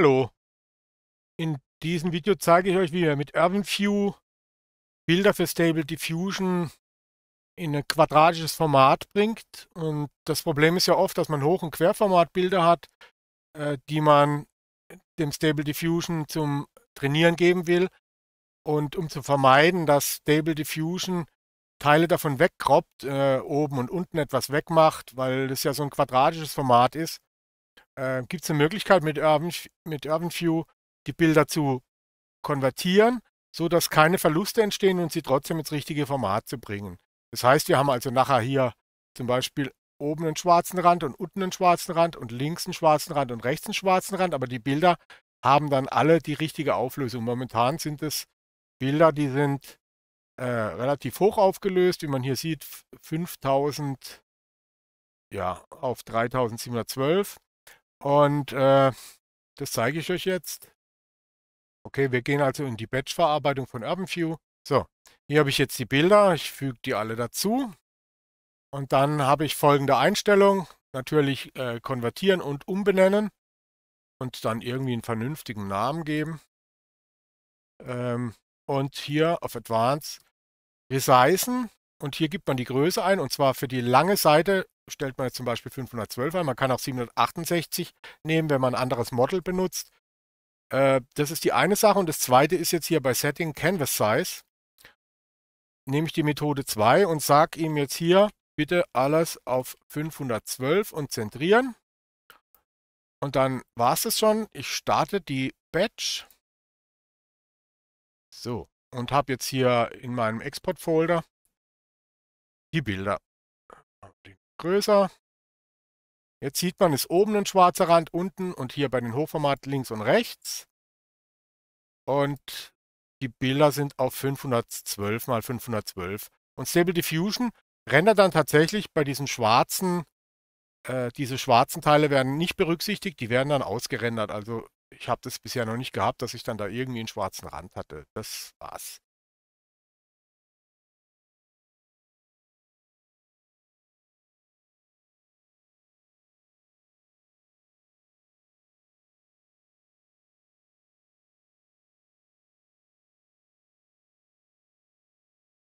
Hallo. In diesem Video zeige ich euch, wie ihr mit Urban View Bilder für Stable Diffusion in ein quadratisches Format bringt. Und das Problem ist ja oft, dass man Hoch- und Querformatbilder hat, äh, die man dem Stable Diffusion zum Trainieren geben will. Und um zu vermeiden, dass Stable Diffusion Teile davon wegkroppt, äh, oben und unten etwas wegmacht, weil das ja so ein quadratisches Format ist, äh, Gibt es eine Möglichkeit mit Urban, mit Urban View die Bilder zu konvertieren, sodass keine Verluste entstehen und sie trotzdem ins richtige Format zu bringen? Das heißt, wir haben also nachher hier zum Beispiel oben einen schwarzen Rand und unten einen schwarzen Rand und links einen schwarzen Rand und rechts einen schwarzen Rand, aber die Bilder haben dann alle die richtige Auflösung. Momentan sind es Bilder, die sind äh, relativ hoch aufgelöst, wie man hier sieht, 5000 ja, auf 3712 und äh, das zeige ich euch jetzt. Okay, wir gehen also in die Batch-Verarbeitung von OpenView. So, hier habe ich jetzt die Bilder. Ich füge die alle dazu. Und dann habe ich folgende Einstellung. Natürlich äh, konvertieren und umbenennen. Und dann irgendwie einen vernünftigen Namen geben. Ähm, und hier auf Advanced resizen. Und hier gibt man die Größe ein. Und zwar für die lange Seite stellt man jetzt zum Beispiel 512 ein. Man kann auch 768 nehmen, wenn man ein anderes Model benutzt. Äh, das ist die eine Sache. Und das zweite ist jetzt hier bei Setting Canvas Size. Nehme ich die Methode 2 und sage ihm jetzt hier, bitte alles auf 512 und zentrieren. Und dann war es das schon. Ich starte die Batch. So, und habe jetzt hier in meinem Export-Folder die Bilder größer. Jetzt sieht man, ist oben ein schwarzer Rand, unten und hier bei den Hochformat links und rechts. Und die Bilder sind auf 512 mal 512. Und Stable Diffusion rendert dann tatsächlich bei diesen schwarzen, äh, diese schwarzen Teile werden nicht berücksichtigt, die werden dann ausgerendert. Also ich habe das bisher noch nicht gehabt, dass ich dann da irgendwie einen schwarzen Rand hatte. Das war's.